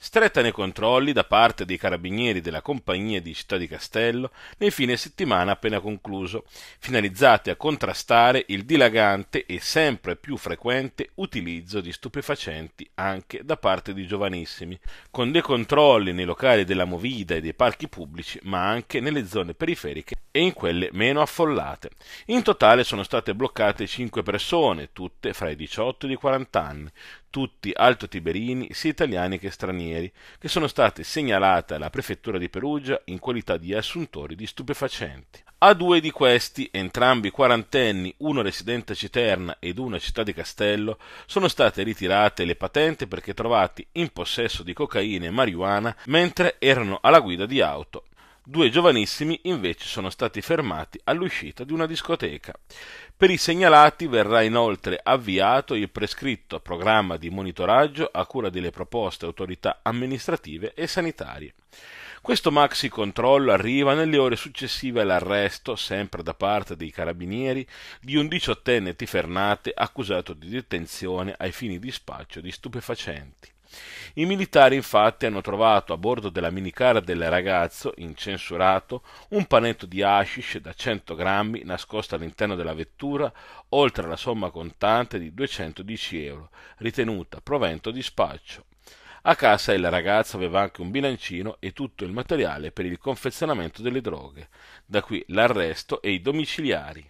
stretta nei controlli da parte dei carabinieri della compagnia di Città di Castello nei fine settimana appena concluso, finalizzati a contrastare il dilagante e sempre più frequente utilizzo di stupefacenti anche da parte di giovanissimi, con dei controlli nei locali della Movida e dei parchi pubblici, ma anche nelle zone periferiche e in quelle meno affollate. In totale sono state bloccate cinque persone, tutte fra i 18 e i 40 anni, tutti alto tiberini, sia italiani che stranieri, che sono state segnalate alla prefettura di Perugia in qualità di assuntori di stupefacenti. A due di questi, entrambi quarantenni, uno residente a Citerna ed uno a Città di Castello, sono state ritirate le patente perché trovati in possesso di cocaina e marijuana mentre erano alla guida di auto Due giovanissimi invece sono stati fermati all'uscita di una discoteca. Per i segnalati verrà inoltre avviato il prescritto programma di monitoraggio a cura delle proposte autorità amministrative e sanitarie. Questo maxi controllo arriva nelle ore successive all'arresto, sempre da parte dei carabinieri, di un diciottenne Tifernate accusato di detenzione ai fini di spaccio di stupefacenti. I militari infatti hanno trovato a bordo della minicara del ragazzo, incensurato, un panetto di hashish da 100 grammi nascosto all'interno della vettura, oltre alla somma contante di 210 euro, ritenuta provento di spaccio. A casa il ragazzo aveva anche un bilancino e tutto il materiale per il confezionamento delle droghe. Da qui l'arresto e i domiciliari.